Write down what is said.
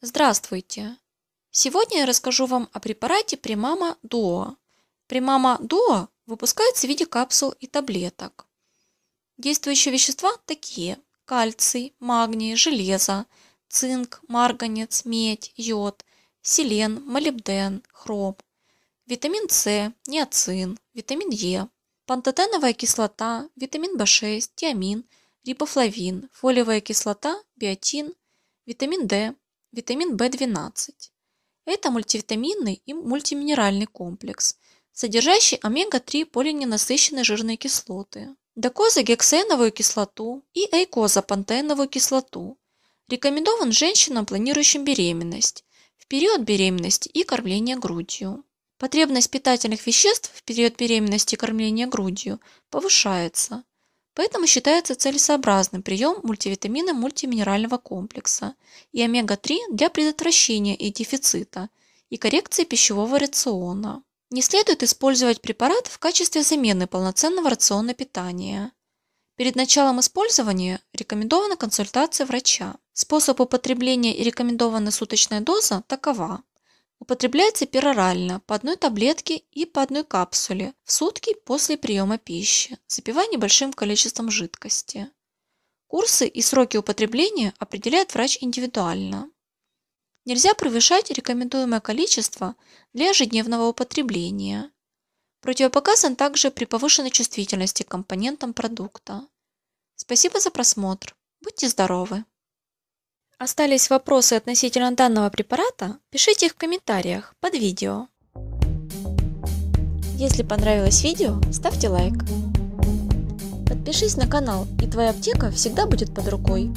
Здравствуйте! Сегодня я расскажу вам о препарате Примама Дуо. Примама Дуо выпускается в виде капсул и таблеток. Действующие вещества такие – кальций, магний, железо, цинк, марганец, медь, йод, селен, молибден, хром – вітамін С, ніацин, вітамін Е, пантотенова кислота, вітамін В6, тіамін, рібофлавін, фолієва кислота, биотин, витамин D, витамин В12. Это мультивитаминный и мультиминеральный комплекс, содержащий омега-3 полиненасыщенные жирные кислоты, докозагексеновую кислоту и эйкозапантеновую кислоту. Рекомендован женщинам, планирующим беременность, в период беременности и кормления грудью. Потребность питательных веществ в период беременности и кормления грудью повышается. Поэтому считается целесообразным прием мультивитамина мультиминерального комплекса и омега-3 для предотвращения их дефицита и коррекции пищевого рациона. Не следует использовать препарат в качестве замены полноценного рациона питания. Перед началом использования рекомендована консультация врача. Способ употребления и рекомендованная суточная доза такова. Употребляется перорально по одной таблетке и по одной капсуле в сутки после приема пищи, запивая небольшим количеством жидкости. Курсы и сроки употребления определяет врач индивидуально. Нельзя превышать рекомендуемое количество для ежедневного употребления. Противопоказан также при повышенной чувствительности к компонентам продукта. Спасибо за просмотр. Будьте здоровы! Остались вопросы относительно данного препарата? Пишите их в комментариях под видео. Если понравилось видео, ставьте лайк. Подпишись на канал, и твоя аптека всегда будет под рукой.